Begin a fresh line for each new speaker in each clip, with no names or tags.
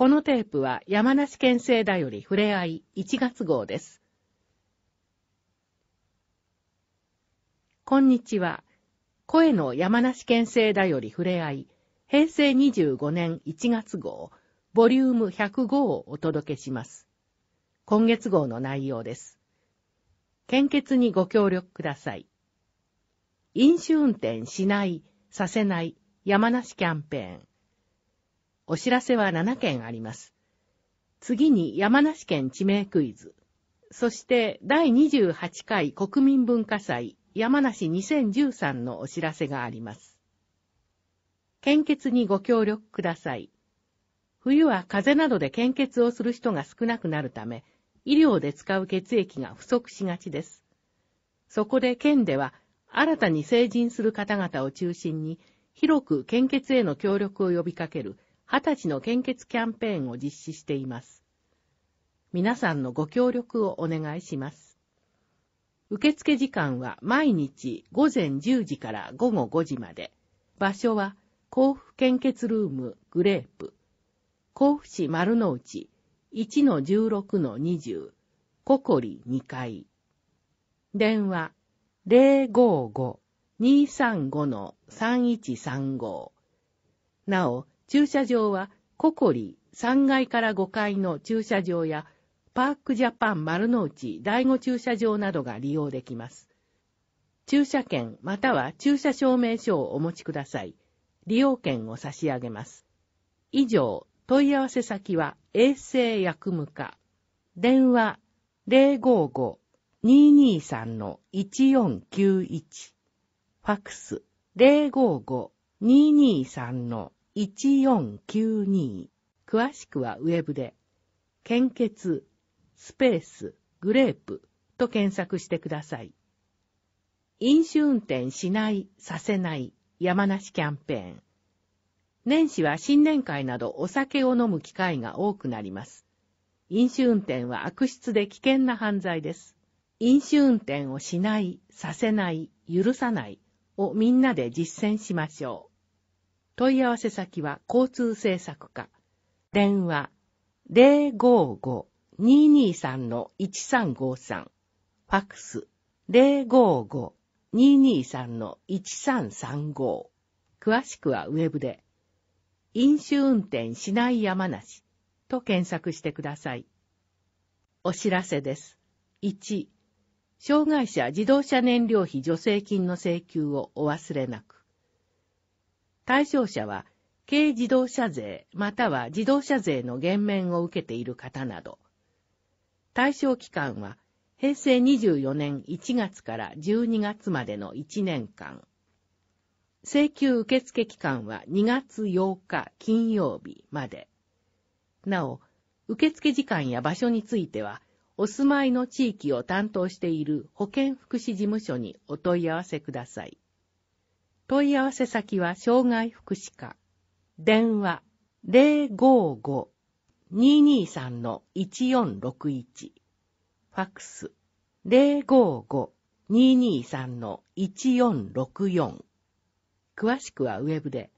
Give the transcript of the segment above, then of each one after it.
このテープは山梨県政だよりふれあい1月号です。こんにちは。声の山梨県政だよりふれあい平成25年1月号ボリューム105をお届けします。今月号の内容です。献血にご協力ください。飲酒運転しない、させない、山梨キャンペーン。お知らせは7件あります。次に山梨県地名クイズ。そして第28回国民文化祭山梨2013のお知らせがあります。献血にご協力ください。冬は風邪などで献血をする人が少なくなるため、医療で使う血液が不足しがちです。そこで県では、新たに成人する方々を中心に、広く献血への協力を呼びかける20歳の献血キャンペーンを実施しています。皆さんのご協力をお願いします。受付時間は毎日午前10時から午後5時まで。場所は甲府献血ルームグレープ。甲府市丸の内1-16-20ココリ2階。電話055-235-3135。なお、駐車場はココリ3階から5階の駐車場や、パークジャパン丸の内第5駐車場などが利用できます。駐車券または駐車証明書をお持ちください。利用券を差し上げます。以上、問い合わせ先は衛生薬務課。電話055-223-1491。ファックス055-223-1491。1492詳しくはウェブで、献血、スペース、グレープと検索してください。飲酒運転しない、させない、山梨キャンペーン。年始は新年会などお酒を飲む機会が多くなります。飲酒運転は悪質で危険な犯罪です。飲酒運転をしない、させない、許さないをみんなで実践しましょう。問い合わせ先は交通政策課。電話055-223-1353。ファクス055-223-1335。詳しくはウェブで、飲酒運転しない山梨と検索してください。お知らせです。1、障害者自動車燃料費助成金の請求をお忘れなく。対象者は、軽自動車税または自動車税の減免を受けている方など、対象期間は平成24年1月から12月までの1年間、請求受付期間は2月8日金曜日まで、なお、受付時間や場所については、お住まいの地域を担当している保健福祉事務所にお問い合わせください。問い合わせ先は障害福祉課。電話055-223-1461。ファックス055-223-1464。詳しくはウェブで、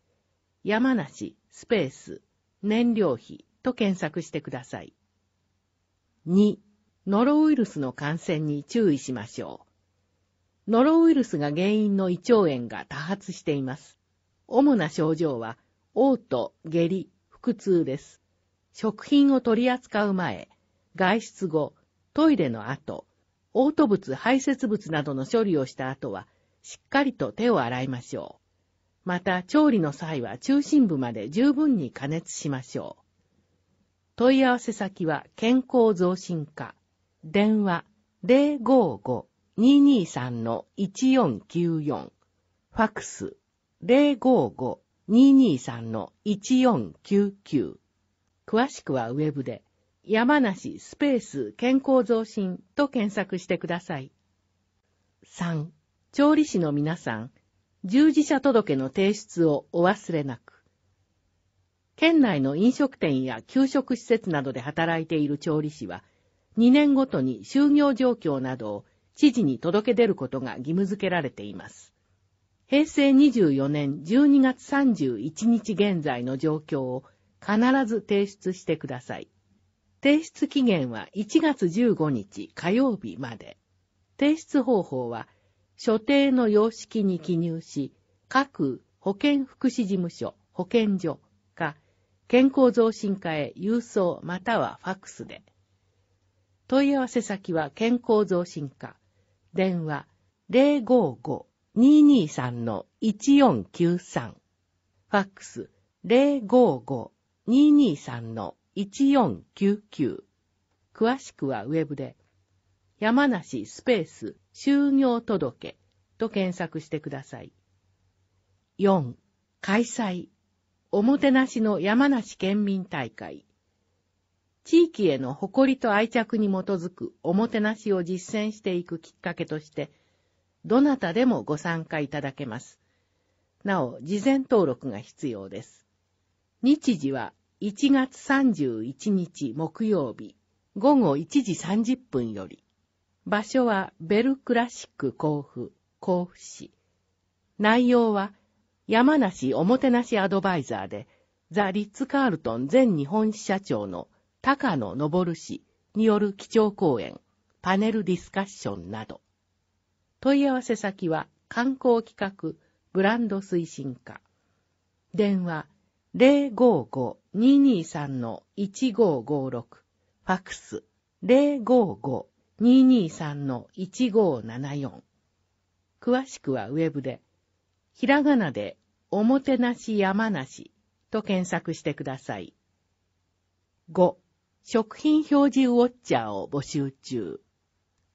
山梨スペース燃料費と検索してください。2. ノロウイルスの感染に注意しましょう。ノロウイルスが原因の胃腸炎が多発しています。主な症状は、嘔吐、下痢、腹痛です。食品を取り扱う前、外出後、トイレの後、嘔吐物、排泄物などの処理をした後は、しっかりと手を洗いましょう。また、調理の際は中心部まで十分に加熱しましょう。問い合わせ先は健康増進課。電話055 2 2 3 1 4 9 4ファクス055-223-1499詳しくはウェブで山梨スペース健康増進と検索してください。3. 調理師の皆さん、従事者届の提出をお忘れなく。県内の飲食店や給食施設などで働いている調理師は、2年ごとに就業状況などを知事に届け出ることが義務付けられています。平成24年12月31日現在の状況を必ず提出してください。提出期限は1月15日火曜日まで。提出方法は、所定の様式に記入し、各保健福祉事務所、保健所か、健康増進課へ郵送またはファックスで。問い合わせ先は健康増進課、電話055-223-1493。ファックス055-223-1499。詳しくはウェブで、山梨スペース就業届と検索してください。4. 開催。おもてなしの山梨県民大会。地域への誇りと愛着に基づくおもてなしを実践していくきっかけとして、どなたでもご参加いただけます。なお、事前登録が必要です。日時は1月31日木曜日午後1時30分より。場所はベルクラシック甲府、甲府市。内容は山梨おもてなしアドバイザーで、ザ・リッツ・カールトン前日本支社長の高野昇氏による基調講演、パネルディスカッションなど。問い合わせ先は観光企画ブランド推進課。電話055-223-1556。ファクス055-223-1574。詳しくはウェブで、ひらがなでおもてなし山梨と検索してください。5食品表示ウォッチャーを募集中。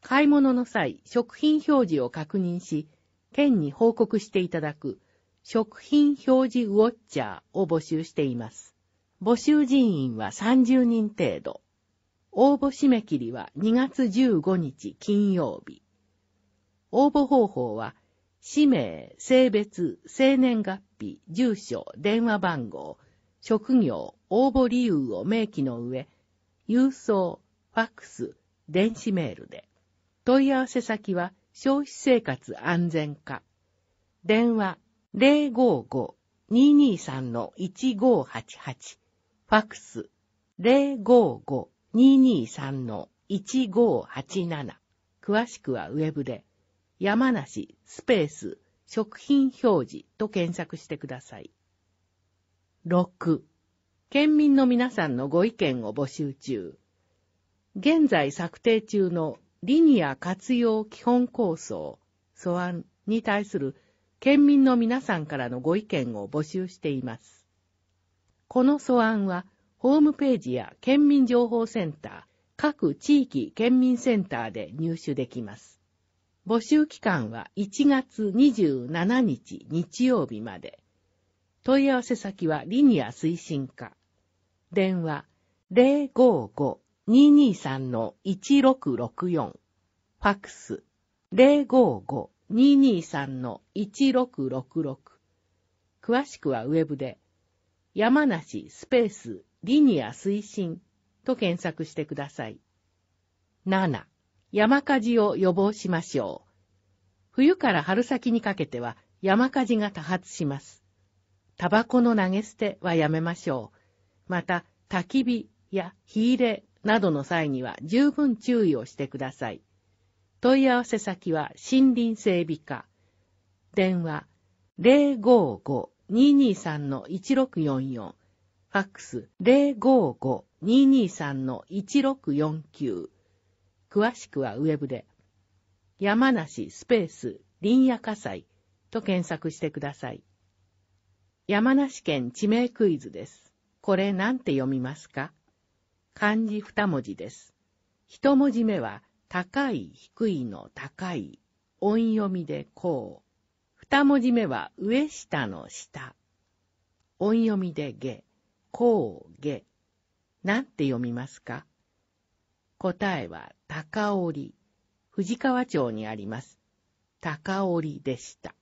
買い物の際、食品表示を確認し、県に報告していただく、食品表示ウォッチャーを募集しています。募集人員は30人程度。応募締め切りは2月15日金曜日。応募方法は、氏名、性別、生年月日、住所、電話番号、職業、応募理由を明記の上、郵送、ファックス、電子メールで。問い合わせ先は、消費生活安全課。電話、055-223-1588。ファックス、055-223-1587。詳しくはウェブで、山梨スペース食品表示と検索してください。6県民の皆さんのご意見を募集中。現在策定中のリニア活用基本構想、素案に対する県民の皆さんからのご意見を募集しています。この素案は、ホームページや県民情報センター、各地域県民センターで入手できます。募集期間は1月27日日曜日まで。問い合わせ先はリニア推進課。電話055-223-1664。ファクス055-223-1666。詳しくはウェブで、山梨スペースリニア推進と検索してください。7. 山火事を予防しましょう。冬から春先にかけては山火事が多発します。タバコの投げ捨てはやめましょう。また、焚き火や火入れなどの際には十分注意をしてください。問い合わせ先は森林整備課。電話055-223-1644。ファックス055-223-1649。詳しくはウェブで、山梨スペース林野火災と検索してください。山梨県地名クイズです。これなんて読みますか漢字二文字です。一文字目は、高い、低いの高い、音読みでこう。二文字目は、上下の下。音読みで下、こう下。なんて読みますか答えは、高織。藤川町にあります。高織でした。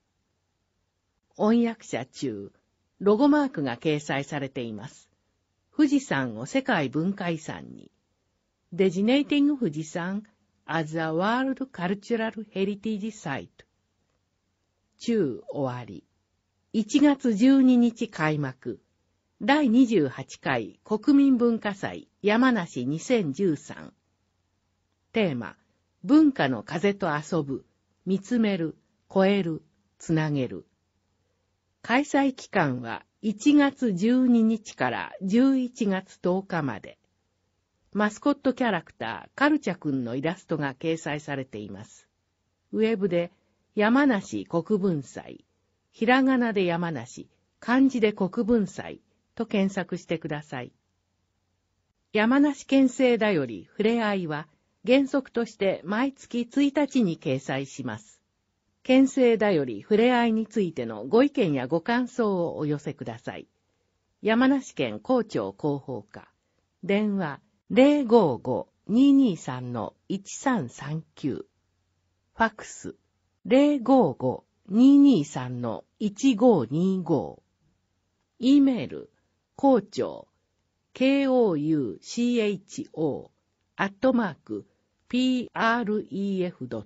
音訳者中、ロゴマークが掲載されています。富士山を世界文化遺産に。デジネイティング富士山 as a World Cultural Heritage Site。中終わり。1月12日開幕。第28回国民文化祭山梨2013。テーマ、文化の風と遊ぶ、見つめる、超える、つなげる。開催期間は1月12日から11月10日まで。マスコットキャラクター、カルチャ君のイラストが掲載されています。ウェブで、山梨国分祭、ひらがなで山梨、漢字で国分祭と検索してください。山梨県政だより、ふれあいは、原則として毎月1日に掲載します。県政だより触れ合いについてのご意見やご感想をお寄せください。山梨県校長広報課、電話055-223-1339、ファクス055-223-1525、E メール、校長、koucho、アットマーク、pref.com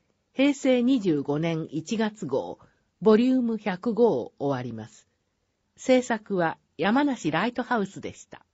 平成25年1月号、ボリューム105を終わります。制作は山梨ライトハウスでした。